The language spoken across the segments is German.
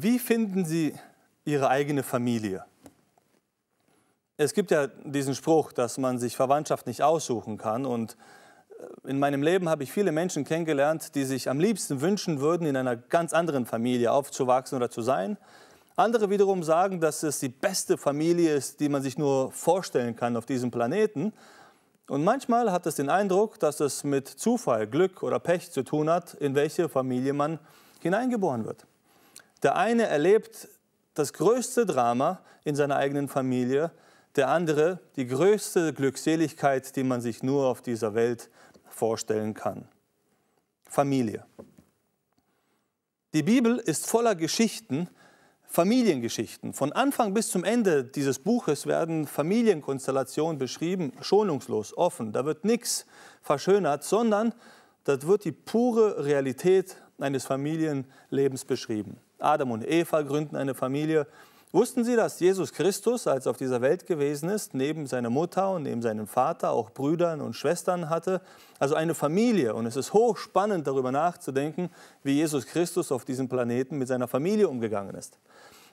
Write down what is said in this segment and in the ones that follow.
Wie finden Sie Ihre eigene Familie? Es gibt ja diesen Spruch, dass man sich Verwandtschaft nicht aussuchen kann. Und äh, in meinem Leben habe ich viele Menschen kennengelernt, die sich am liebsten wünschen würden, in einer ganz anderen Familie aufzuwachsen oder zu sein. Andere wiederum sagen, dass es die beste Familie ist, die man sich nur vorstellen kann auf diesem Planeten. Und manchmal hat es den Eindruck, dass es mit Zufall, Glück oder Pech zu tun hat, in welche Familie man hineingeboren wird. Der eine erlebt das größte Drama in seiner eigenen Familie, der andere die größte Glückseligkeit, die man sich nur auf dieser Welt vorstellen kann. Familie. Die Bibel ist voller Geschichten, Familiengeschichten. Von Anfang bis zum Ende dieses Buches werden Familienkonstellationen beschrieben, schonungslos, offen. Da wird nichts verschönert, sondern da wird die pure Realität eines Familienlebens beschrieben. Adam und Eva gründen eine Familie. Wussten Sie, dass Jesus Christus, als er auf dieser Welt gewesen ist, neben seiner Mutter und neben seinem Vater auch Brüdern und Schwestern hatte? Also eine Familie. Und es ist hochspannend, darüber nachzudenken, wie Jesus Christus auf diesem Planeten mit seiner Familie umgegangen ist.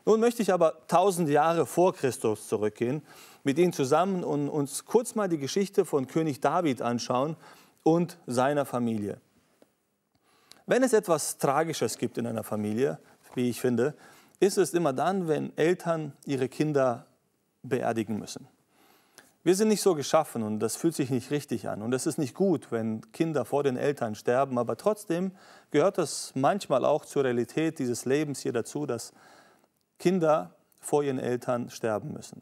Nun möchte ich aber tausend Jahre vor Christus zurückgehen, mit Ihnen zusammen und uns kurz mal die Geschichte von König David anschauen und seiner Familie. Wenn es etwas Tragisches gibt in einer Familie, wie ich finde, ist es immer dann, wenn Eltern ihre Kinder beerdigen müssen. Wir sind nicht so geschaffen und das fühlt sich nicht richtig an. Und es ist nicht gut, wenn Kinder vor den Eltern sterben. Aber trotzdem gehört das manchmal auch zur Realität dieses Lebens hier dazu, dass Kinder vor ihren Eltern sterben müssen.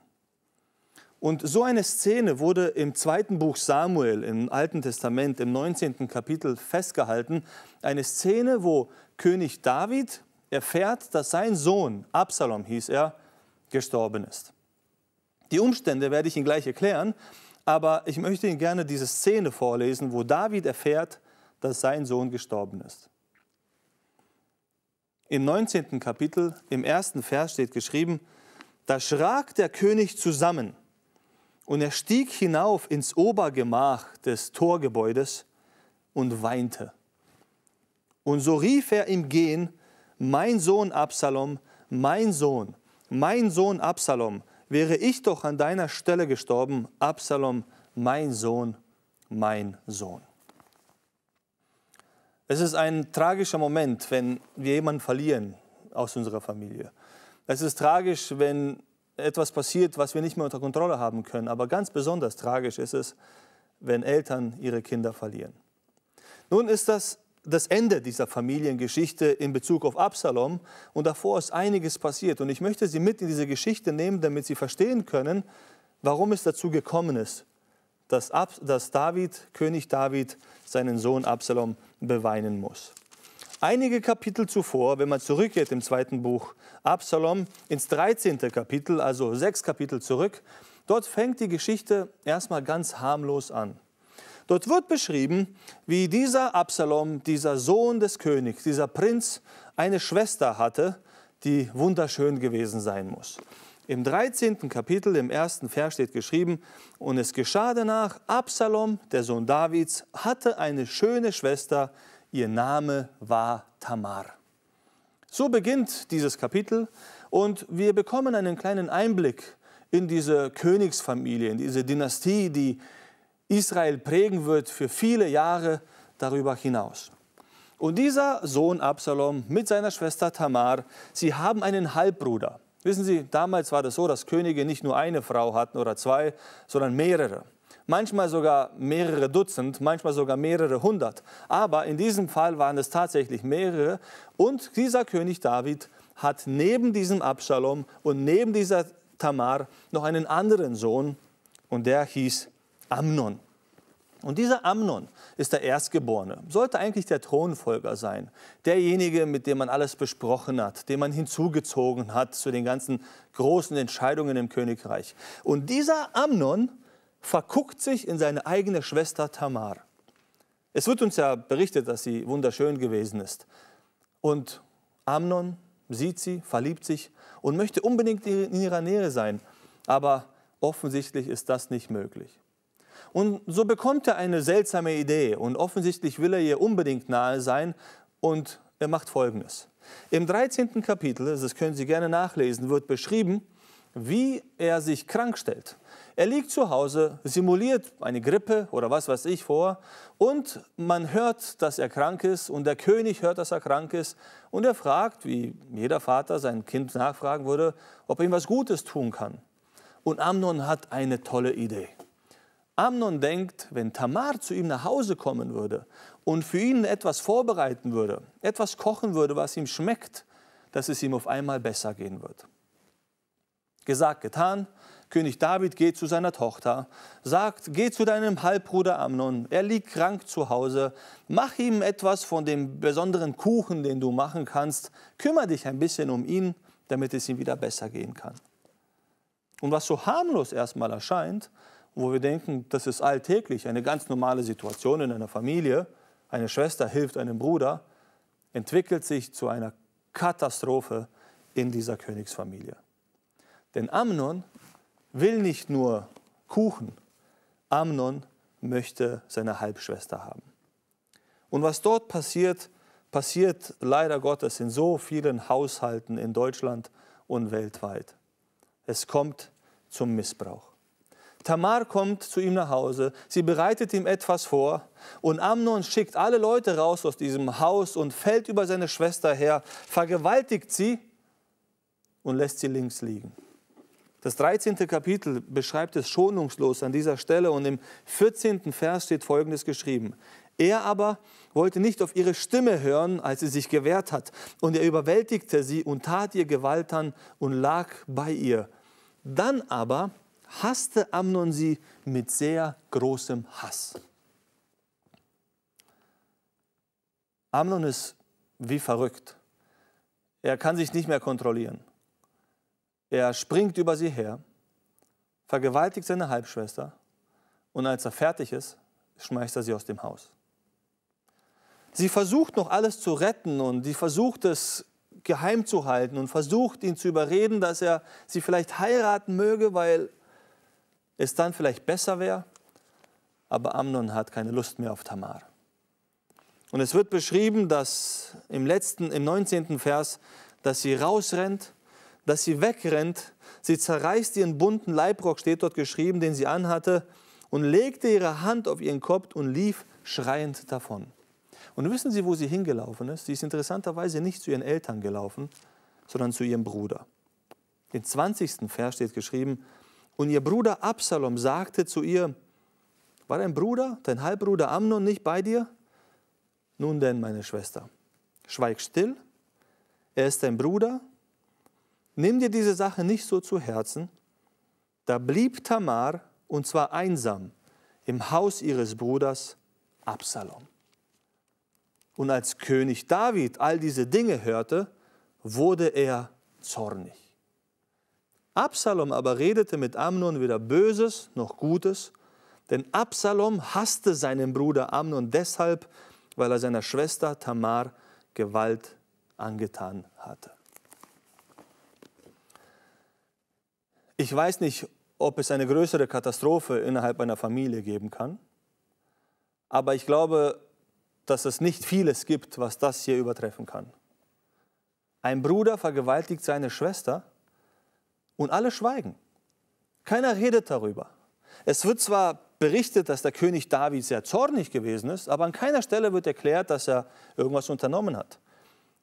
Und so eine Szene wurde im zweiten Buch Samuel im Alten Testament im 19. Kapitel festgehalten. Eine Szene, wo König David erfährt, dass sein Sohn, Absalom hieß er, gestorben ist. Die Umstände werde ich Ihnen gleich erklären, aber ich möchte Ihnen gerne diese Szene vorlesen, wo David erfährt, dass sein Sohn gestorben ist. Im 19. Kapitel, im ersten Vers steht geschrieben, da schrak der König zusammen und er stieg hinauf ins Obergemach des Torgebäudes und weinte. Und so rief er im Gehen, mein Sohn Absalom, mein Sohn, mein Sohn Absalom, wäre ich doch an deiner Stelle gestorben, Absalom, mein Sohn, mein Sohn. Es ist ein tragischer Moment, wenn wir jemanden verlieren aus unserer Familie. Es ist tragisch, wenn etwas passiert, was wir nicht mehr unter Kontrolle haben können. Aber ganz besonders tragisch ist es, wenn Eltern ihre Kinder verlieren. Nun ist das das Ende dieser Familiengeschichte in Bezug auf Absalom. Und davor ist einiges passiert. Und ich möchte Sie mit in diese Geschichte nehmen, damit Sie verstehen können, warum es dazu gekommen ist, dass, Ab dass David, König David, seinen Sohn Absalom beweinen muss. Einige Kapitel zuvor, wenn man zurückgeht im zweiten Buch Absalom ins 13. Kapitel, also sechs Kapitel zurück, dort fängt die Geschichte erstmal ganz harmlos an. Dort wird beschrieben, wie dieser Absalom, dieser Sohn des Königs, dieser Prinz, eine Schwester hatte, die wunderschön gewesen sein muss. Im 13. Kapitel, im ersten Vers steht geschrieben, und es geschah danach, Absalom, der Sohn Davids, hatte eine schöne Schwester, ihr Name war Tamar. So beginnt dieses Kapitel und wir bekommen einen kleinen Einblick in diese Königsfamilie, in diese Dynastie, die Israel prägen wird für viele Jahre darüber hinaus. Und dieser Sohn Absalom mit seiner Schwester Tamar, sie haben einen Halbbruder. Wissen Sie, damals war das so, dass Könige nicht nur eine Frau hatten oder zwei, sondern mehrere. Manchmal sogar mehrere Dutzend, manchmal sogar mehrere hundert. Aber in diesem Fall waren es tatsächlich mehrere. Und dieser König David hat neben diesem Absalom und neben dieser Tamar noch einen anderen Sohn. Und der hieß Amnon. Und dieser Amnon ist der Erstgeborene, sollte eigentlich der Thronfolger sein, derjenige, mit dem man alles besprochen hat, den man hinzugezogen hat zu den ganzen großen Entscheidungen im Königreich. Und dieser Amnon verguckt sich in seine eigene Schwester Tamar. Es wird uns ja berichtet, dass sie wunderschön gewesen ist. Und Amnon sieht sie, verliebt sich und möchte unbedingt in ihrer Nähe sein. Aber offensichtlich ist das nicht möglich. Und so bekommt er eine seltsame Idee und offensichtlich will er ihr unbedingt nahe sein und er macht Folgendes. Im 13. Kapitel, das können Sie gerne nachlesen, wird beschrieben, wie er sich krank stellt. Er liegt zu Hause, simuliert eine Grippe oder was weiß ich vor und man hört, dass er krank ist und der König hört, dass er krank ist und er fragt, wie jeder Vater sein Kind nachfragen würde, ob er ihm was Gutes tun kann. Und Amnon hat eine tolle Idee. Amnon denkt, wenn Tamar zu ihm nach Hause kommen würde und für ihn etwas vorbereiten würde, etwas kochen würde, was ihm schmeckt, dass es ihm auf einmal besser gehen wird. Gesagt, getan. König David geht zu seiner Tochter, sagt, geh zu deinem Halbbruder Amnon, er liegt krank zu Hause, mach ihm etwas von dem besonderen Kuchen, den du machen kannst, kümmere dich ein bisschen um ihn, damit es ihm wieder besser gehen kann. Und was so harmlos erstmal erscheint, wo wir denken, das ist alltäglich, eine ganz normale Situation in einer Familie, eine Schwester hilft einem Bruder, entwickelt sich zu einer Katastrophe in dieser Königsfamilie. Denn Amnon will nicht nur Kuchen, Amnon möchte seine Halbschwester haben. Und was dort passiert, passiert leider Gottes in so vielen Haushalten in Deutschland und weltweit. Es kommt zum Missbrauch. Tamar kommt zu ihm nach Hause, sie bereitet ihm etwas vor und Amnon schickt alle Leute raus aus diesem Haus und fällt über seine Schwester her, vergewaltigt sie und lässt sie links liegen. Das 13. Kapitel beschreibt es schonungslos an dieser Stelle und im 14. Vers steht Folgendes geschrieben. Er aber wollte nicht auf ihre Stimme hören, als sie sich gewehrt hat, und er überwältigte sie und tat ihr Gewalt an und lag bei ihr. Dann aber hasste Amnon sie mit sehr großem Hass. Amnon ist wie verrückt. Er kann sich nicht mehr kontrollieren. Er springt über sie her, vergewaltigt seine Halbschwester und als er fertig ist, schmeißt er sie aus dem Haus. Sie versucht noch alles zu retten und sie versucht es geheim zu halten und versucht ihn zu überreden, dass er sie vielleicht heiraten möge, weil es dann vielleicht besser wäre, aber Amnon hat keine Lust mehr auf Tamar. Und es wird beschrieben, dass im letzten, im 19. Vers, dass sie rausrennt, dass sie wegrennt, sie zerreißt ihren bunten Leibrock, steht dort geschrieben, den sie anhatte, und legte ihre Hand auf ihren Kopf und lief schreiend davon. Und wissen Sie, wo sie hingelaufen ist? Sie ist interessanterweise nicht zu ihren Eltern gelaufen, sondern zu ihrem Bruder. Im 20. Vers steht geschrieben, und ihr Bruder Absalom sagte zu ihr, war dein Bruder, dein Halbbruder Amnon nicht bei dir? Nun denn, meine Schwester, schweig still, er ist dein Bruder, nimm dir diese Sache nicht so zu Herzen. Da blieb Tamar, und zwar einsam, im Haus ihres Bruders Absalom. Und als König David all diese Dinge hörte, wurde er zornig. Absalom aber redete mit Amnon weder Böses noch Gutes, denn Absalom hasste seinen Bruder Amnon deshalb, weil er seiner Schwester Tamar Gewalt angetan hatte. Ich weiß nicht, ob es eine größere Katastrophe innerhalb einer Familie geben kann, aber ich glaube, dass es nicht vieles gibt, was das hier übertreffen kann. Ein Bruder vergewaltigt seine Schwester und alle schweigen. Keiner redet darüber. Es wird zwar berichtet, dass der König David sehr zornig gewesen ist, aber an keiner Stelle wird erklärt, dass er irgendwas unternommen hat.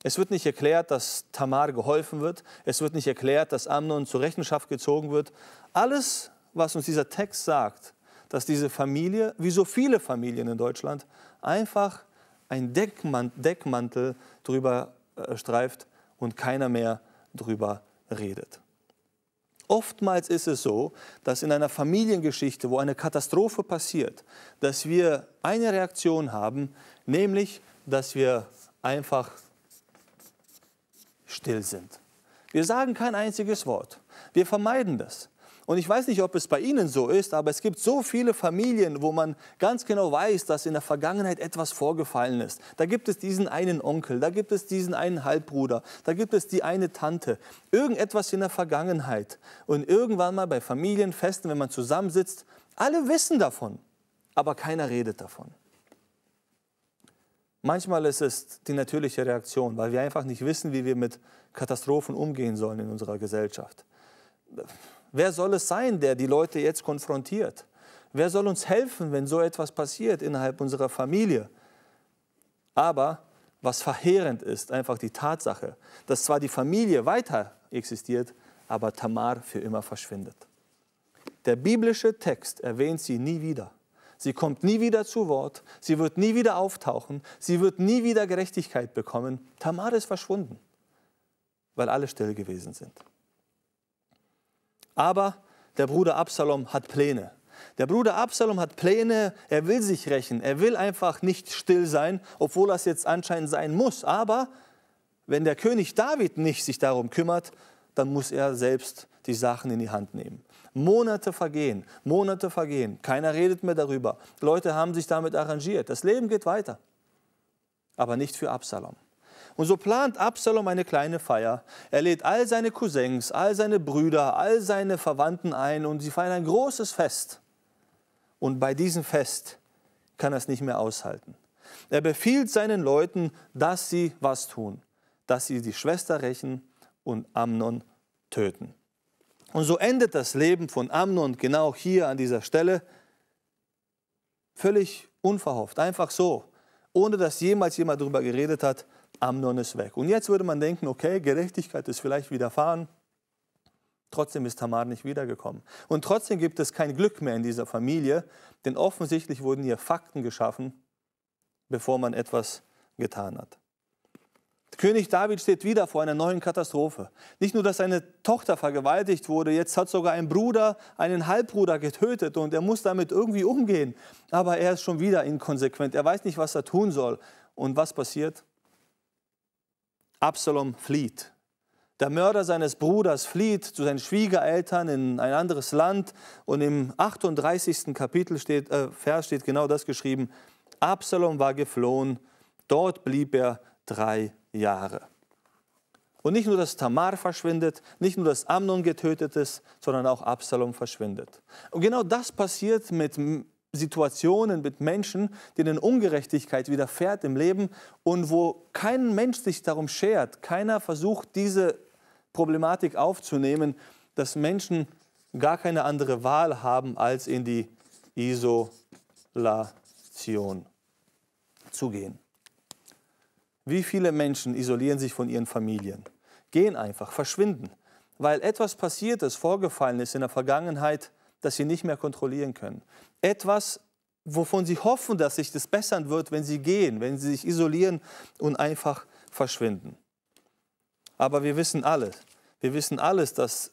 Es wird nicht erklärt, dass Tamar geholfen wird. Es wird nicht erklärt, dass Amnon zur Rechenschaft gezogen wird. Alles, was uns dieser Text sagt, dass diese Familie, wie so viele Familien in Deutschland, einfach ein Deckmantel drüber äh, streift und keiner mehr drüber redet. Oftmals ist es so, dass in einer Familiengeschichte, wo eine Katastrophe passiert, dass wir eine Reaktion haben, nämlich, dass wir einfach still sind. Wir sagen kein einziges Wort. Wir vermeiden das. Und ich weiß nicht, ob es bei Ihnen so ist, aber es gibt so viele Familien, wo man ganz genau weiß, dass in der Vergangenheit etwas vorgefallen ist. Da gibt es diesen einen Onkel, da gibt es diesen einen Halbbruder, da gibt es die eine Tante. Irgendetwas in der Vergangenheit. Und irgendwann mal bei Familienfesten, wenn man zusammensitzt, alle wissen davon, aber keiner redet davon. Manchmal ist es die natürliche Reaktion, weil wir einfach nicht wissen, wie wir mit Katastrophen umgehen sollen in unserer Gesellschaft Wer soll es sein, der die Leute jetzt konfrontiert? Wer soll uns helfen, wenn so etwas passiert innerhalb unserer Familie? Aber was verheerend ist, einfach die Tatsache, dass zwar die Familie weiter existiert, aber Tamar für immer verschwindet. Der biblische Text erwähnt sie nie wieder. Sie kommt nie wieder zu Wort, sie wird nie wieder auftauchen, sie wird nie wieder Gerechtigkeit bekommen. Tamar ist verschwunden, weil alle still gewesen sind. Aber der Bruder Absalom hat Pläne. Der Bruder Absalom hat Pläne, er will sich rächen, er will einfach nicht still sein, obwohl das jetzt anscheinend sein muss. Aber wenn der König David nicht sich darum kümmert, dann muss er selbst die Sachen in die Hand nehmen. Monate vergehen, Monate vergehen, keiner redet mehr darüber. Leute haben sich damit arrangiert, das Leben geht weiter, aber nicht für Absalom. Und so plant Absalom eine kleine Feier. Er lädt all seine Cousins, all seine Brüder, all seine Verwandten ein und sie feiern ein großes Fest. Und bei diesem Fest kann er es nicht mehr aushalten. Er befiehlt seinen Leuten, dass sie was tun, dass sie die Schwester rächen und Amnon töten. Und so endet das Leben von Amnon genau hier an dieser Stelle völlig unverhofft, einfach so, ohne dass jemals jemand darüber geredet hat, Amnon ist weg. Und jetzt würde man denken, okay, Gerechtigkeit ist vielleicht widerfahren. Trotzdem ist Tamar nicht wiedergekommen. Und trotzdem gibt es kein Glück mehr in dieser Familie, denn offensichtlich wurden hier Fakten geschaffen, bevor man etwas getan hat. König David steht wieder vor einer neuen Katastrophe. Nicht nur, dass seine Tochter vergewaltigt wurde, jetzt hat sogar ein Bruder einen Halbbruder getötet und er muss damit irgendwie umgehen. Aber er ist schon wieder inkonsequent. Er weiß nicht, was er tun soll. Und was passiert? Absalom flieht. Der Mörder seines Bruders flieht zu seinen Schwiegereltern in ein anderes Land und im 38. Kapitel steht, äh, Vers steht genau das geschrieben, Absalom war geflohen, dort blieb er drei Jahre. Und nicht nur, dass Tamar verschwindet, nicht nur, dass Amnon getötet ist, sondern auch Absalom verschwindet. Und genau das passiert mit Situationen mit Menschen, denen Ungerechtigkeit widerfährt im Leben und wo kein Mensch sich darum schert, keiner versucht, diese Problematik aufzunehmen, dass Menschen gar keine andere Wahl haben, als in die Isolation zu gehen. Wie viele Menschen isolieren sich von ihren Familien, gehen einfach, verschwinden, weil etwas passiert ist, vorgefallen ist in der Vergangenheit, das sie nicht mehr kontrollieren können etwas, wovon sie hoffen, dass sich das bessern wird, wenn sie gehen, wenn sie sich isolieren und einfach verschwinden. Aber wir wissen alles. Wir wissen alles, dass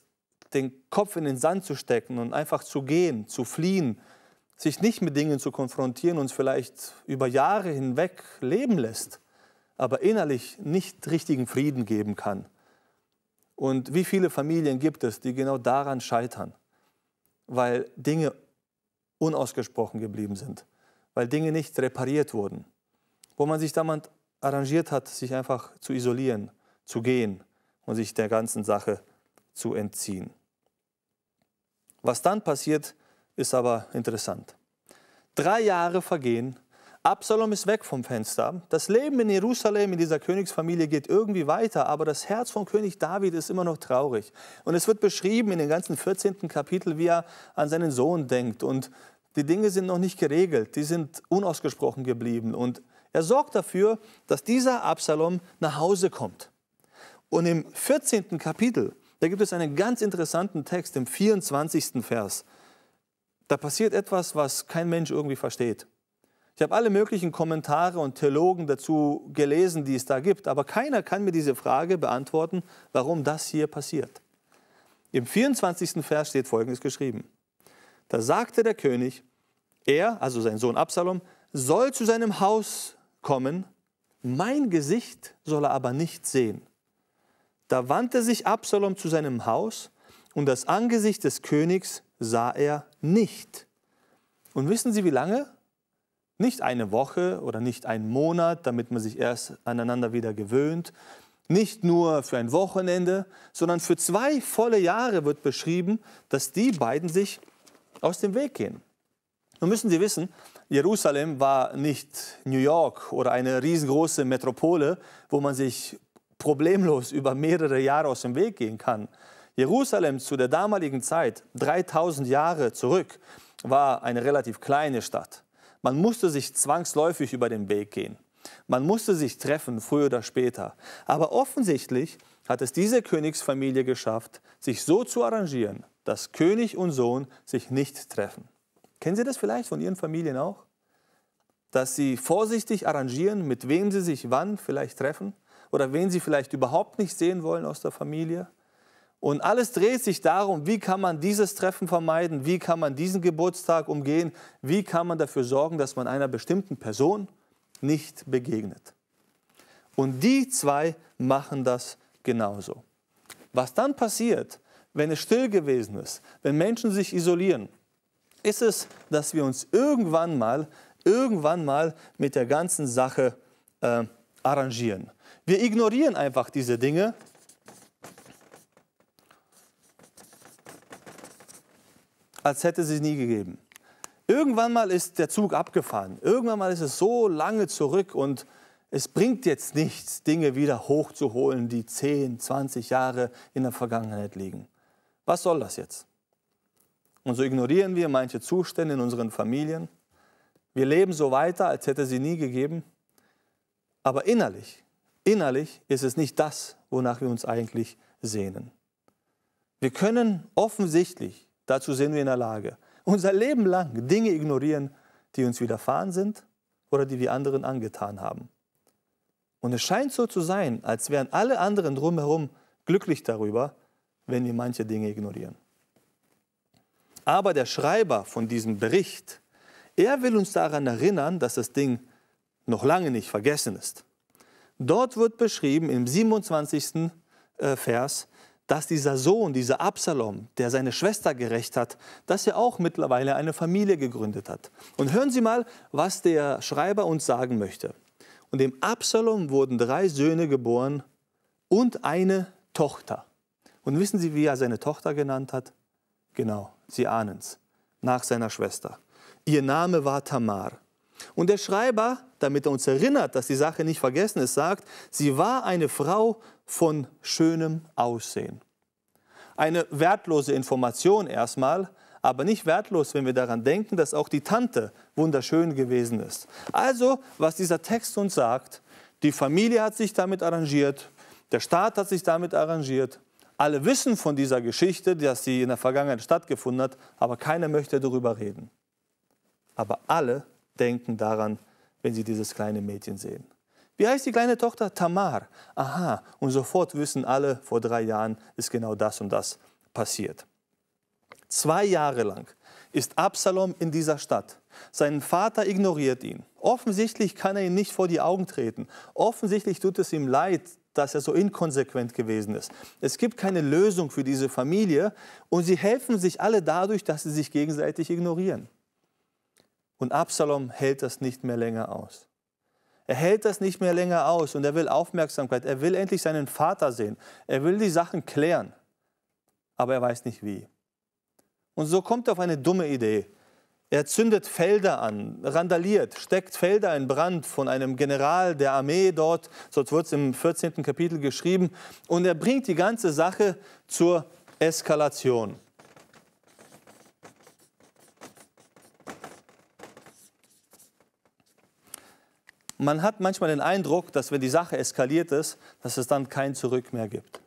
den Kopf in den Sand zu stecken und einfach zu gehen, zu fliehen, sich nicht mit Dingen zu konfrontieren, uns vielleicht über Jahre hinweg leben lässt, aber innerlich nicht richtigen Frieden geben kann. Und wie viele Familien gibt es, die genau daran scheitern, weil Dinge unausgesprochen geblieben sind, weil Dinge nicht repariert wurden, wo man sich damals arrangiert hat, sich einfach zu isolieren, zu gehen und sich der ganzen Sache zu entziehen. Was dann passiert, ist aber interessant. Drei Jahre vergehen Absalom ist weg vom Fenster. Das Leben in Jerusalem, in dieser Königsfamilie geht irgendwie weiter, aber das Herz von König David ist immer noch traurig. Und es wird beschrieben in den ganzen 14. Kapitel, wie er an seinen Sohn denkt. Und die Dinge sind noch nicht geregelt, die sind unausgesprochen geblieben. Und er sorgt dafür, dass dieser Absalom nach Hause kommt. Und im 14. Kapitel, da gibt es einen ganz interessanten Text, im 24. Vers. Da passiert etwas, was kein Mensch irgendwie versteht. Ich habe alle möglichen Kommentare und Theologen dazu gelesen, die es da gibt, aber keiner kann mir diese Frage beantworten, warum das hier passiert. Im 24. Vers steht Folgendes geschrieben. Da sagte der König, er, also sein Sohn Absalom, soll zu seinem Haus kommen, mein Gesicht soll er aber nicht sehen. Da wandte sich Absalom zu seinem Haus und das Angesicht des Königs sah er nicht. Und wissen Sie wie lange? Nicht eine Woche oder nicht einen Monat, damit man sich erst aneinander wieder gewöhnt. Nicht nur für ein Wochenende, sondern für zwei volle Jahre wird beschrieben, dass die beiden sich aus dem Weg gehen. Nun müssen Sie wissen, Jerusalem war nicht New York oder eine riesengroße Metropole, wo man sich problemlos über mehrere Jahre aus dem Weg gehen kann. Jerusalem zu der damaligen Zeit, 3000 Jahre zurück, war eine relativ kleine Stadt. Man musste sich zwangsläufig über den Weg gehen. Man musste sich treffen, früher oder später. Aber offensichtlich hat es diese Königsfamilie geschafft, sich so zu arrangieren, dass König und Sohn sich nicht treffen. Kennen Sie das vielleicht von Ihren Familien auch? Dass Sie vorsichtig arrangieren, mit wem Sie sich wann vielleicht treffen oder wen Sie vielleicht überhaupt nicht sehen wollen aus der Familie? Und alles dreht sich darum, wie kann man dieses Treffen vermeiden, wie kann man diesen Geburtstag umgehen, wie kann man dafür sorgen, dass man einer bestimmten Person nicht begegnet. Und die zwei machen das genauso. Was dann passiert, wenn es still gewesen ist, wenn Menschen sich isolieren, ist es, dass wir uns irgendwann mal, irgendwann mal mit der ganzen Sache äh, arrangieren. Wir ignorieren einfach diese Dinge als hätte es sie nie gegeben. Irgendwann mal ist der Zug abgefahren. Irgendwann mal ist es so lange zurück und es bringt jetzt nichts, Dinge wieder hochzuholen, die 10, 20 Jahre in der Vergangenheit liegen. Was soll das jetzt? Und so ignorieren wir manche Zustände in unseren Familien. Wir leben so weiter, als hätte sie nie gegeben. Aber innerlich, innerlich ist es nicht das, wonach wir uns eigentlich sehnen. Wir können offensichtlich Dazu sind wir in der Lage. Unser Leben lang Dinge ignorieren, die uns widerfahren sind oder die wir anderen angetan haben. Und es scheint so zu sein, als wären alle anderen drumherum glücklich darüber, wenn wir manche Dinge ignorieren. Aber der Schreiber von diesem Bericht, er will uns daran erinnern, dass das Ding noch lange nicht vergessen ist. Dort wird beschrieben im 27. Äh, Vers, dass dieser Sohn, dieser Absalom, der seine Schwester gerecht hat, dass er auch mittlerweile eine Familie gegründet hat. Und hören Sie mal, was der Schreiber uns sagen möchte. Und dem Absalom wurden drei Söhne geboren und eine Tochter. Und wissen Sie, wie er seine Tochter genannt hat? Genau, Sie ahnen es, nach seiner Schwester. Ihr Name war Tamar. Und der Schreiber, damit er uns erinnert, dass die Sache nicht vergessen ist, sagt, sie war eine Frau von schönem Aussehen. Eine wertlose Information erstmal, aber nicht wertlos, wenn wir daran denken, dass auch die Tante wunderschön gewesen ist. Also, was dieser Text uns sagt, die Familie hat sich damit arrangiert, der Staat hat sich damit arrangiert, alle wissen von dieser Geschichte, dass sie in der Vergangenheit stattgefunden hat, aber keiner möchte darüber reden. Aber alle denken daran, wenn sie dieses kleine Mädchen sehen. Wie heißt die kleine Tochter? Tamar. Aha, und sofort wissen alle, vor drei Jahren ist genau das und das passiert. Zwei Jahre lang ist Absalom in dieser Stadt. Sein Vater ignoriert ihn. Offensichtlich kann er ihn nicht vor die Augen treten. Offensichtlich tut es ihm leid, dass er so inkonsequent gewesen ist. Es gibt keine Lösung für diese Familie und sie helfen sich alle dadurch, dass sie sich gegenseitig ignorieren. Und Absalom hält das nicht mehr länger aus. Er hält das nicht mehr länger aus und er will Aufmerksamkeit. Er will endlich seinen Vater sehen. Er will die Sachen klären. Aber er weiß nicht wie. Und so kommt er auf eine dumme Idee. Er zündet Felder an, randaliert, steckt Felder in Brand von einem General der Armee dort, so wird es im 14. Kapitel geschrieben, und er bringt die ganze Sache zur Eskalation. Man hat manchmal den Eindruck, dass wenn die Sache eskaliert ist, dass es dann kein Zurück mehr gibt.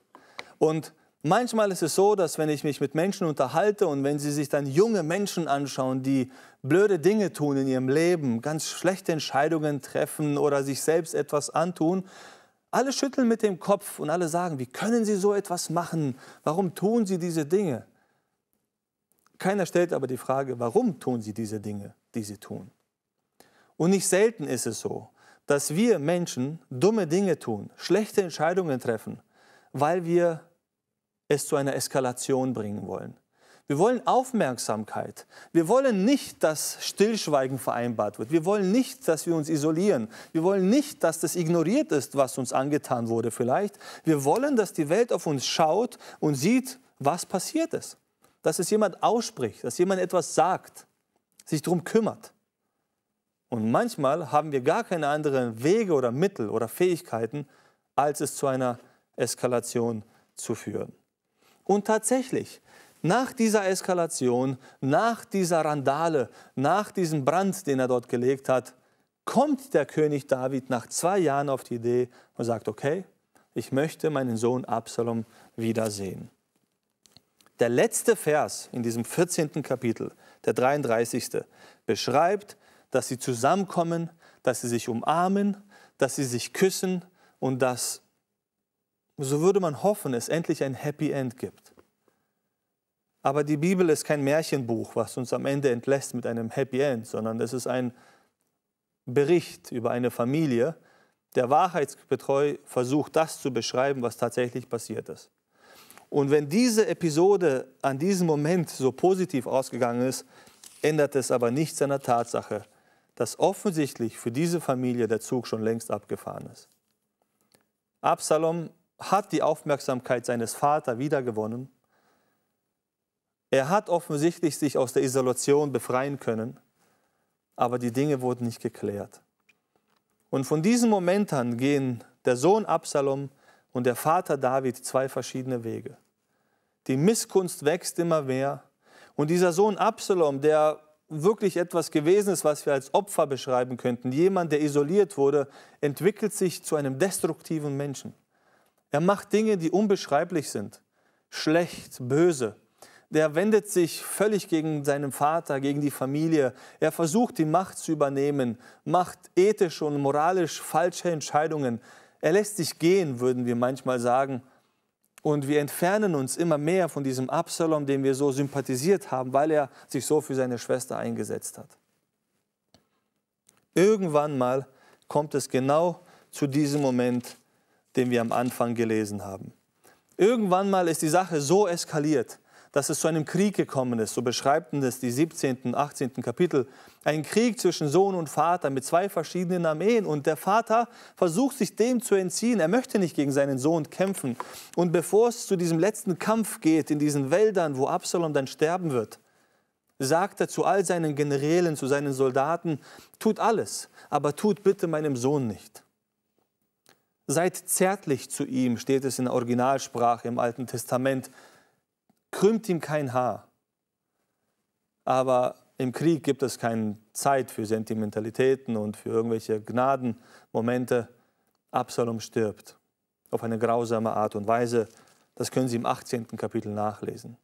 Und manchmal ist es so, dass wenn ich mich mit Menschen unterhalte und wenn sie sich dann junge Menschen anschauen, die blöde Dinge tun in ihrem Leben, ganz schlechte Entscheidungen treffen oder sich selbst etwas antun, alle schütteln mit dem Kopf und alle sagen, wie können sie so etwas machen? Warum tun sie diese Dinge? Keiner stellt aber die Frage, warum tun sie diese Dinge, die sie tun? Und nicht selten ist es so, dass wir Menschen dumme Dinge tun, schlechte Entscheidungen treffen, weil wir es zu einer Eskalation bringen wollen. Wir wollen Aufmerksamkeit. Wir wollen nicht, dass Stillschweigen vereinbart wird. Wir wollen nicht, dass wir uns isolieren. Wir wollen nicht, dass das ignoriert ist, was uns angetan wurde vielleicht. Wir wollen, dass die Welt auf uns schaut und sieht, was passiert ist. Dass es jemand ausspricht, dass jemand etwas sagt, sich darum kümmert. Und manchmal haben wir gar keine anderen Wege oder Mittel oder Fähigkeiten, als es zu einer Eskalation zu führen. Und tatsächlich, nach dieser Eskalation, nach dieser Randale, nach diesem Brand, den er dort gelegt hat, kommt der König David nach zwei Jahren auf die Idee und sagt, okay, ich möchte meinen Sohn Absalom wiedersehen. Der letzte Vers in diesem 14. Kapitel, der 33. beschreibt dass sie zusammenkommen, dass sie sich umarmen, dass sie sich küssen und dass, so würde man hoffen, es endlich ein Happy End gibt. Aber die Bibel ist kein Märchenbuch, was uns am Ende entlässt mit einem Happy End, sondern es ist ein Bericht über eine Familie, der wahrheitsgetreu versucht, das zu beschreiben, was tatsächlich passiert ist. Und wenn diese Episode an diesem Moment so positiv ausgegangen ist, ändert es aber nichts an der Tatsache, dass offensichtlich für diese Familie der Zug schon längst abgefahren ist. Absalom hat die Aufmerksamkeit seines Vaters wiedergewonnen. Er hat offensichtlich sich aus der Isolation befreien können, aber die Dinge wurden nicht geklärt. Und von diesem Moment an gehen der Sohn Absalom und der Vater David zwei verschiedene Wege. Die Misskunst wächst immer mehr. Und dieser Sohn Absalom, der wirklich etwas gewesen ist, was wir als Opfer beschreiben könnten, jemand, der isoliert wurde, entwickelt sich zu einem destruktiven Menschen. Er macht Dinge, die unbeschreiblich sind, schlecht, böse. Der wendet sich völlig gegen seinen Vater, gegen die Familie. Er versucht, die Macht zu übernehmen, macht ethische und moralisch falsche Entscheidungen. Er lässt sich gehen, würden wir manchmal sagen, und wir entfernen uns immer mehr von diesem Absalom, dem wir so sympathisiert haben, weil er sich so für seine Schwester eingesetzt hat. Irgendwann mal kommt es genau zu diesem Moment, den wir am Anfang gelesen haben. Irgendwann mal ist die Sache so eskaliert, dass es zu einem Krieg gekommen ist. So beschreiben es die 17. und 18. Kapitel. Ein Krieg zwischen Sohn und Vater mit zwei verschiedenen Armeen. Und der Vater versucht sich dem zu entziehen. Er möchte nicht gegen seinen Sohn kämpfen. Und bevor es zu diesem letzten Kampf geht, in diesen Wäldern, wo Absalom dann sterben wird, sagt er zu all seinen Generälen, zu seinen Soldaten, tut alles, aber tut bitte meinem Sohn nicht. Seid zärtlich zu ihm, steht es in der Originalsprache im Alten Testament krümmt ihm kein Haar. Aber im Krieg gibt es keine Zeit für Sentimentalitäten und für irgendwelche Gnadenmomente. Absalom stirbt auf eine grausame Art und Weise. Das können Sie im 18. Kapitel nachlesen.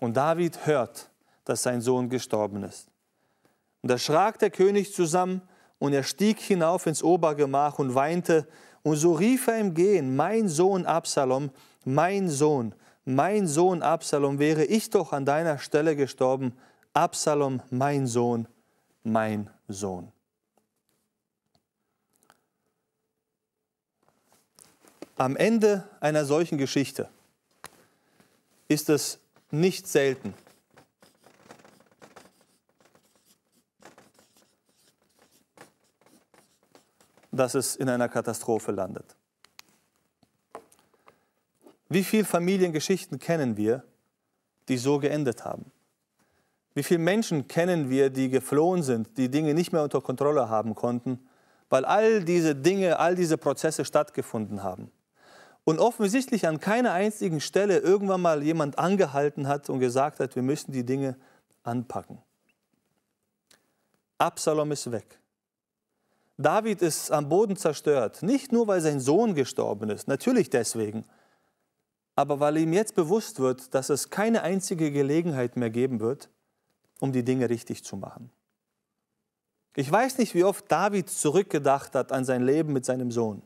Und David hört, dass sein Sohn gestorben ist. Und da schrak der König zusammen und er stieg hinauf ins Obergemach und weinte. Und so rief er im Gehen, mein Sohn Absalom, mein Sohn mein Sohn Absalom, wäre ich doch an deiner Stelle gestorben, Absalom, mein Sohn, mein Sohn. Am Ende einer solchen Geschichte ist es nicht selten, dass es in einer Katastrophe landet. Wie viele Familiengeschichten kennen wir, die so geendet haben? Wie viele Menschen kennen wir, die geflohen sind, die Dinge nicht mehr unter Kontrolle haben konnten, weil all diese Dinge, all diese Prozesse stattgefunden haben? Und offensichtlich an keiner einzigen Stelle irgendwann mal jemand angehalten hat und gesagt hat, wir müssen die Dinge anpacken. Absalom ist weg. David ist am Boden zerstört, nicht nur weil sein Sohn gestorben ist, natürlich deswegen, aber weil ihm jetzt bewusst wird, dass es keine einzige Gelegenheit mehr geben wird, um die Dinge richtig zu machen. Ich weiß nicht, wie oft David zurückgedacht hat an sein Leben mit seinem Sohn.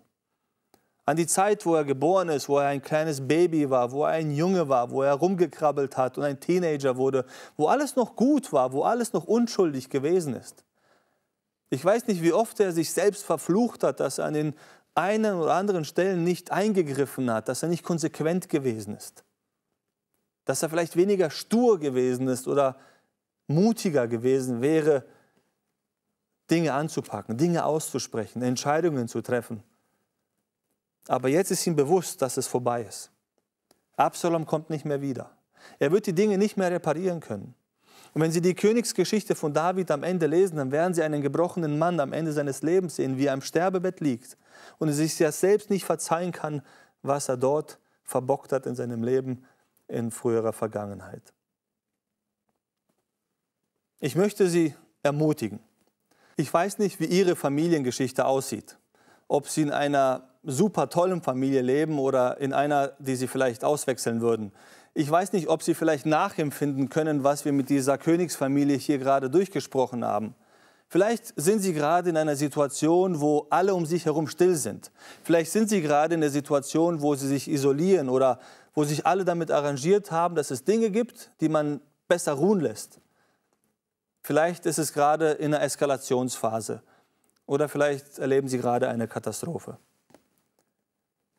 An die Zeit, wo er geboren ist, wo er ein kleines Baby war, wo er ein Junge war, wo er rumgekrabbelt hat und ein Teenager wurde, wo alles noch gut war, wo alles noch unschuldig gewesen ist. Ich weiß nicht, wie oft er sich selbst verflucht hat, dass er an den einen oder anderen Stellen nicht eingegriffen hat, dass er nicht konsequent gewesen ist, dass er vielleicht weniger stur gewesen ist oder mutiger gewesen wäre, Dinge anzupacken, Dinge auszusprechen, Entscheidungen zu treffen. Aber jetzt ist ihm bewusst, dass es vorbei ist. Absalom kommt nicht mehr wieder. Er wird die Dinge nicht mehr reparieren können. Und wenn Sie die Königsgeschichte von David am Ende lesen, dann werden Sie einen gebrochenen Mann am Ende seines Lebens sehen, wie er im Sterbebett liegt und er sich das selbst nicht verzeihen kann, was er dort verbockt hat in seinem Leben in früherer Vergangenheit. Ich möchte Sie ermutigen. Ich weiß nicht, wie Ihre Familiengeschichte aussieht. Ob Sie in einer super tollen Familie leben oder in einer, die Sie vielleicht auswechseln würden. Ich weiß nicht, ob Sie vielleicht nachempfinden können, was wir mit dieser Königsfamilie hier gerade durchgesprochen haben. Vielleicht sind Sie gerade in einer Situation, wo alle um sich herum still sind. Vielleicht sind Sie gerade in der Situation, wo Sie sich isolieren oder wo sich alle damit arrangiert haben, dass es Dinge gibt, die man besser ruhen lässt. Vielleicht ist es gerade in einer Eskalationsphase oder vielleicht erleben Sie gerade eine Katastrophe.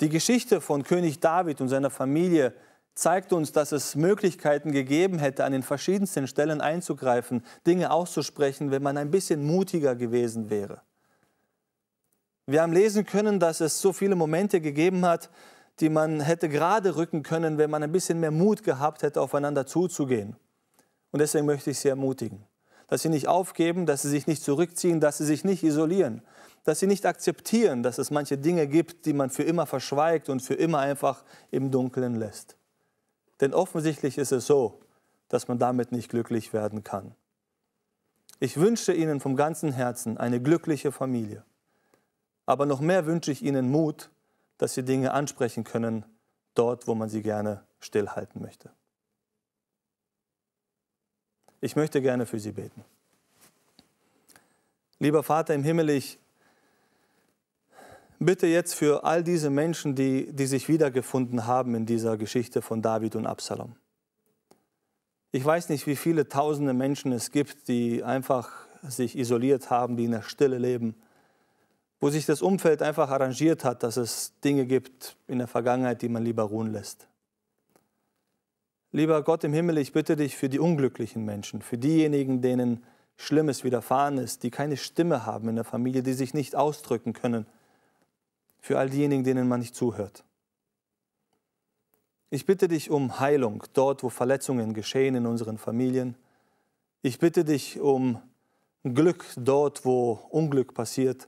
Die Geschichte von König David und seiner Familie zeigt uns, dass es Möglichkeiten gegeben hätte, an den verschiedensten Stellen einzugreifen, Dinge auszusprechen, wenn man ein bisschen mutiger gewesen wäre. Wir haben lesen können, dass es so viele Momente gegeben hat, die man hätte gerade rücken können, wenn man ein bisschen mehr Mut gehabt hätte, aufeinander zuzugehen. Und deswegen möchte ich Sie ermutigen, dass Sie nicht aufgeben, dass Sie sich nicht zurückziehen, dass Sie sich nicht isolieren, dass Sie nicht akzeptieren, dass es manche Dinge gibt, die man für immer verschweigt und für immer einfach im Dunkeln lässt. Denn offensichtlich ist es so, dass man damit nicht glücklich werden kann. Ich wünsche Ihnen vom ganzen Herzen eine glückliche Familie. Aber noch mehr wünsche ich Ihnen Mut, dass Sie Dinge ansprechen können, dort, wo man sie gerne stillhalten möchte. Ich möchte gerne für Sie beten. Lieber Vater im Himmel, ich bitte jetzt für all diese Menschen, die, die sich wiedergefunden haben in dieser Geschichte von David und Absalom. Ich weiß nicht, wie viele tausende Menschen es gibt, die einfach sich isoliert haben, die in der Stille leben, wo sich das Umfeld einfach arrangiert hat, dass es Dinge gibt in der Vergangenheit, die man lieber ruhen lässt. Lieber Gott im Himmel, ich bitte dich für die unglücklichen Menschen, für diejenigen, denen Schlimmes widerfahren ist, die keine Stimme haben in der Familie, die sich nicht ausdrücken können, für all diejenigen, denen man nicht zuhört. Ich bitte dich um Heilung dort, wo Verletzungen geschehen in unseren Familien. Ich bitte dich um Glück dort, wo Unglück passiert.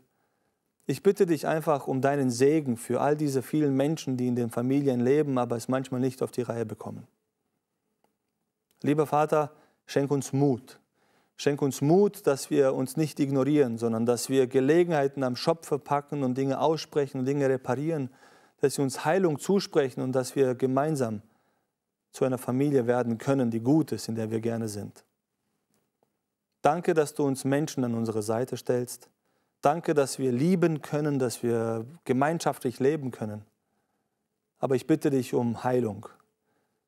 Ich bitte dich einfach um deinen Segen für all diese vielen Menschen, die in den Familien leben, aber es manchmal nicht auf die Reihe bekommen. Lieber Vater, schenk uns Mut, Schenk uns Mut, dass wir uns nicht ignorieren, sondern dass wir Gelegenheiten am Schopfe packen und Dinge aussprechen und Dinge reparieren, dass wir uns Heilung zusprechen und dass wir gemeinsam zu einer Familie werden können, die gut ist, in der wir gerne sind. Danke, dass du uns Menschen an unsere Seite stellst. Danke, dass wir lieben können, dass wir gemeinschaftlich leben können. Aber ich bitte dich um Heilung,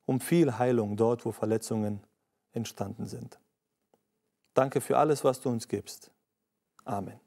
um viel Heilung dort, wo Verletzungen entstanden sind. Danke für alles, was du uns gibst. Amen.